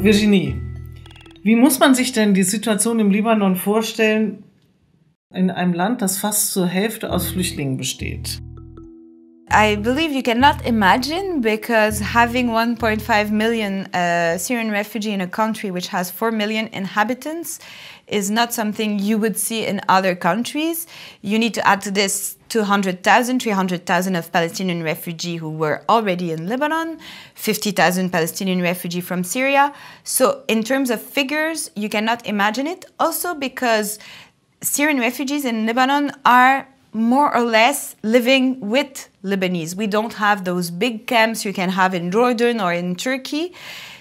Virginie, wie muss man sich denn die Situation im Libanon vorstellen, in einem Land, das fast zur Hälfte aus Flüchtlingen besteht? I believe you cannot imagine because having 1.5 million uh, Syrian refugee in a country which has 4 million inhabitants is not something you would see in other countries. You need to add to this 200,000, 300,000 of Palestinian refugees who were already in Lebanon, 50,000 Palestinian refugees from Syria. So, in terms of figures, you cannot imagine it. Also, because Syrian refugees in Lebanon are more or less living with Lebanese. We don't have those big camps you can have in Jordan or in Turkey.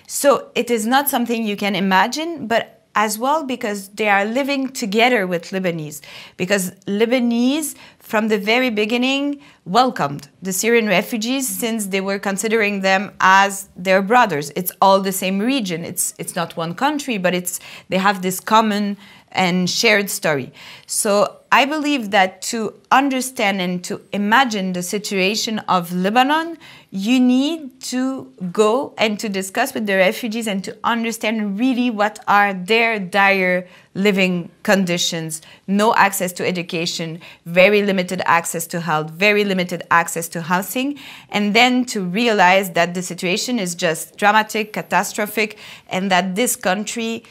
So, it is not something you can imagine, but as well because they are living together with Lebanese. Because Lebanese, from the very beginning, welcomed the Syrian refugees since they were considering them as their brothers. It's all the same region. It's it's not one country, but it's they have this common and shared story. So I believe that to understand and to imagine the situation of Lebanon, you need to go and to discuss with the refugees and to understand really what are their dire living conditions no access to education, very limited access to health, very limited access to housing, and then to realize that the situation is just dramatic, catastrophic, and that this country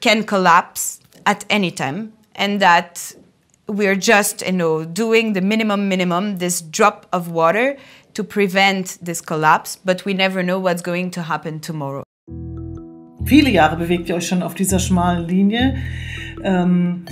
can collapse at any time, and that we're just you know doing the minimum minimum this drop of water to prevent this collapse, but we never know what's going to happen tomorrow. Viele Jahre bewegt ihr euch schon auf dieser schmalen Linie ähm,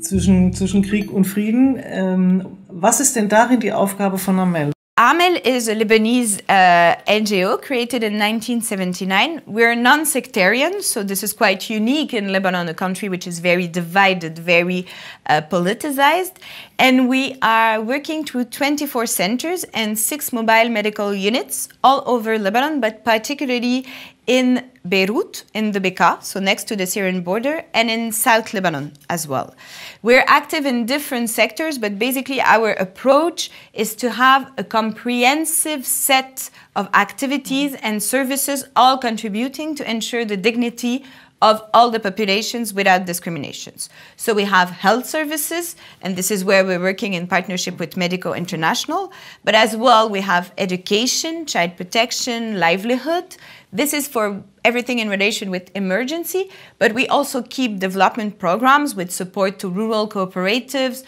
zwischen, zwischen Krieg und Frieden. Ähm, was ist denn darin die Aufgabe von Amel? Amel is a Lebanese uh, NGO created in 1979. We're non sectarian, so this is quite unique in Lebanon, a country which is very divided, very uh, politicized. And we are working through 24 centers and six mobile medical units all over Lebanon, but particularly in Beirut, in the Bekaa, so next to the Syrian border, and in South Lebanon as well. We're active in different sectors, but basically our approach is to have a comprehensive set of activities and services, all contributing to ensure the dignity of all the populations without discriminations. So we have health services, and this is where we're working in partnership with Medico International, but as well we have education, child protection, livelihood. This is for everything in relation with emergency, but we also keep development programs with support to rural cooperatives,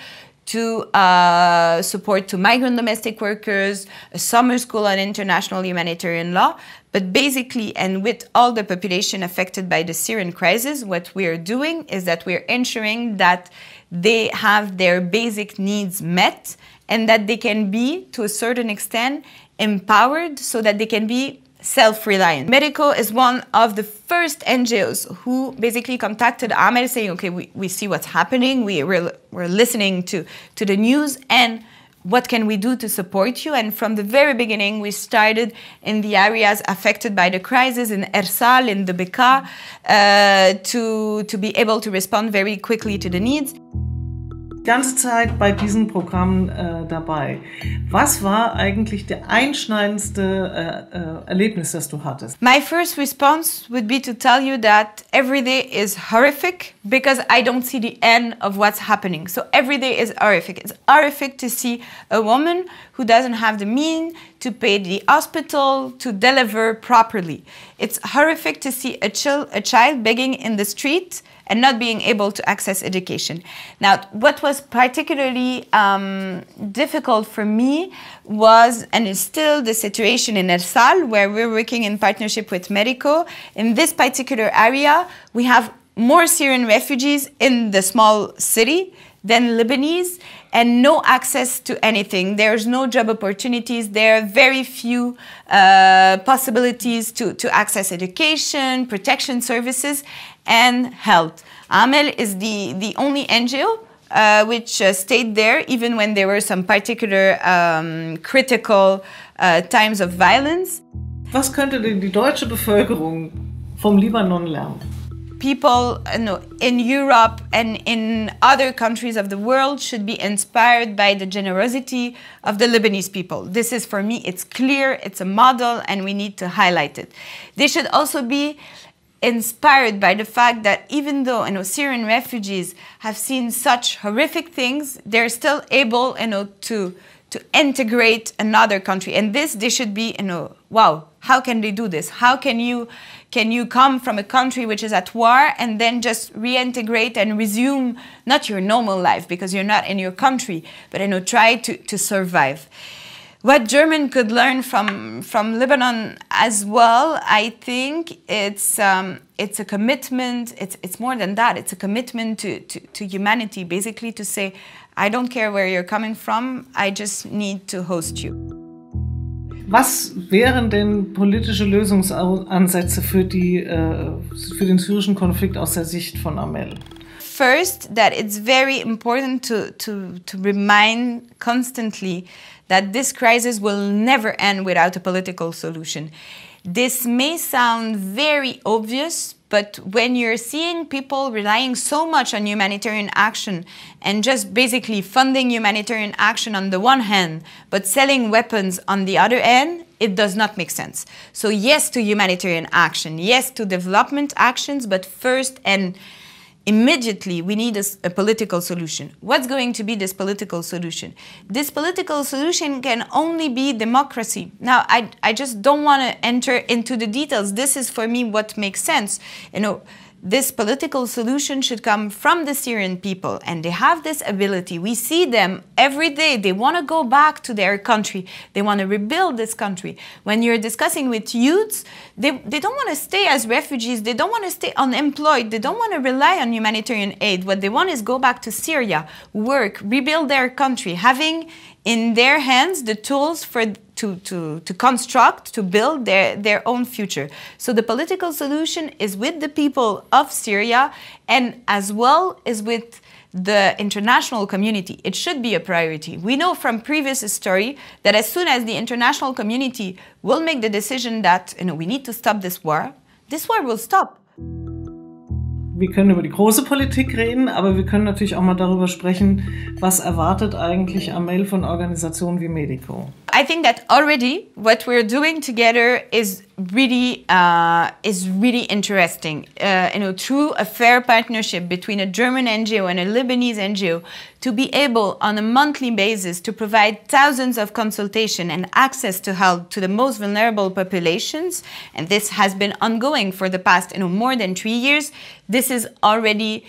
to uh, support to migrant domestic workers, a summer school on international humanitarian law. But basically, and with all the population affected by the Syrian crisis, what we are doing is that we're ensuring that they have their basic needs met and that they can be, to a certain extent, empowered so that they can be self-reliant. Medico is one of the first NGOs who basically contacted Amel, saying, okay, we, we see what's happening, we, we're, we're listening to, to the news, and what can we do to support you? And from the very beginning, we started in the areas affected by the crisis in Ersal, in the Beka, uh, to, to be able to respond very quickly to the needs. ganze Zeit bei diesen Programmen äh, dabei. Was war eigentlich der einschneidendste äh, äh, Erlebnis, das du hattest? My first response would be to tell you that every day is horrific because I don't see the end of what's happening. So every day is horrific. It's horrific to see a woman who doesn't have the means to pay the hospital to deliver properly. It's horrific to see a, child begging in the street. and not being able to access education. Now, what was particularly um, difficult for me was, and is still, the situation in El Sal, where we're working in partnership with Medico. In this particular area, we have more Syrian refugees in the small city than Lebanese and no access to anything. There's no job opportunities. There are very few uh, possibilities to, to access education, protection services, and health. Amel is the, the only NGO uh, which uh, stayed there even when there were some particular um, critical uh, times of violence. Was könnte die deutsche Bevölkerung vom Libanon lernen? people uh, in Europe and in other countries of the world should be inspired by the generosity of the Lebanese people. This is, for me, it's clear, it's a model, and we need to highlight it. They should also be inspired by the fact that even though you know, Syrian refugees have seen such horrific things, they're still able you know, to, to integrate another country. And this, they should be, you know, wow, how can they do this? How can you can you come from a country which is at war and then just reintegrate and resume not your normal life because you're not in your country, but you know try to, to survive. What German could learn from from Lebanon as well, I think it's um, it's a commitment. It's it's more than that. It's a commitment to, to, to humanity, basically to say, I don't care where you're coming from. I just need to host you. Was wären denn politische Lösungsansätze für, die, äh, für den syrischen Konflikt aus der Sicht von Amel? First, that it's very important to, to, to remind constantly that this crisis will never end without a political solution. This may sound very obvious, But when you're seeing people relying so much on humanitarian action and just basically funding humanitarian action on the one hand, but selling weapons on the other end, it does not make sense. So, yes to humanitarian action, yes to development actions, but first and immediately we need a, a, political solution. What's going to be this political solution? This political solution can only be democracy. Now, I, I just don't want to enter into the details. This is for me what makes sense. You know, this political solution should come from the Syrian people, and they have this ability. We see them every day. They want to go back to their country, they want to rebuild this country. When you're discussing with youths, they, they don't want to stay as refugees, they don't want to stay unemployed, they don't want to rely on humanitarian aid. What they want is go back to Syria, work, rebuild their country, having in their hands the tools for to, to, to construct, to build their, their own future. So the political solution is with the people of Syria and as well as with the international community. It should be a priority. We know from previous history that as soon as the international community will make the decision that you know, we need to stop this war, this war will stop. Wir können über die große Politik reden, aber wir können natürlich auch mal darüber sprechen, was erwartet eigentlich Amel von Organisationen wie Medico. I think that already what we're doing together is really uh, is really interesting. Uh, you know, through a fair partnership between a German NGO and a Lebanese NGO, to be able on a monthly basis to provide thousands of consultation and access to help to the most vulnerable populations, and this has been ongoing for the past you know more than three years. This is already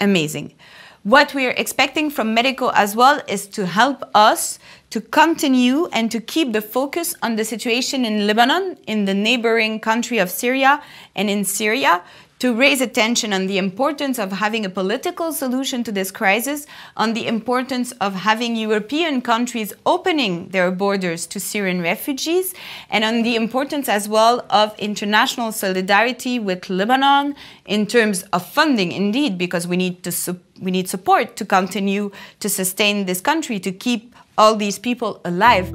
amazing. What we are expecting from Medico as well is to help us to continue and to keep the focus on the situation in Lebanon, in the neighboring country of Syria, and in Syria, to raise attention on the importance of having a political solution to this crisis, on the importance of having European countries opening their borders to Syrian refugees, and on the importance as well of international solidarity with Lebanon in terms of funding, indeed, because we need to we need support to continue to sustain this country, to keep all these people alive.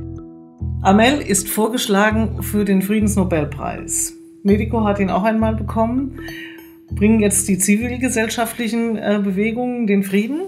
Amel ist vorgeschlagen für den Friedensnobelpreis. Medico hat ihn auch einmal bekommen bringen jetzt die zivilgesellschaftlichen äh, Bewegungen den Frieden?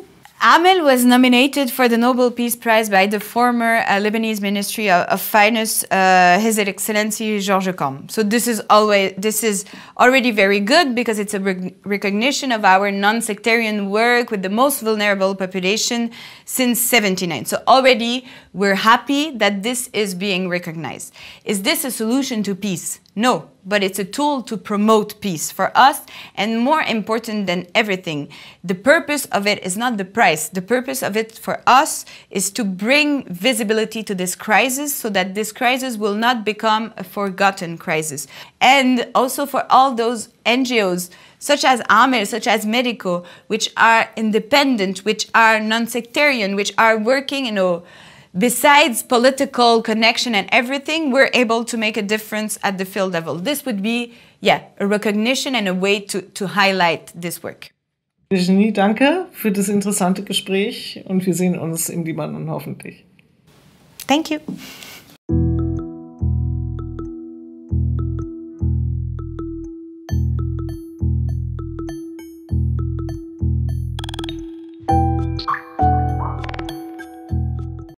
Amel was nominated for the Nobel Peace Prize by the former uh, Lebanese Ministry of, of Finance, uh, His Excellency Georges Com. So this is always this is already very good because it's a re recognition of our non-sectarian work with the most vulnerable population since 79. So already we're happy that this is being recognized. Is this a solution to peace? No, but it's a tool to promote peace for us. And more important than everything, the purpose of it is not the price. The purpose of it for us is to bring visibility to this crisis so that this crisis will not become a forgotten crisis. And also for all those NGOs, such as AMER, such as Medico, which are independent, which are non sectarian, which are working, you know besides political connection and everything, we're able to make a difference at the field level. This would be, yeah, a recognition and a way to, to highlight this work. Virginie, danke für das interessante Gespräch und wir sehen uns im Libanon hoffentlich. Thank you.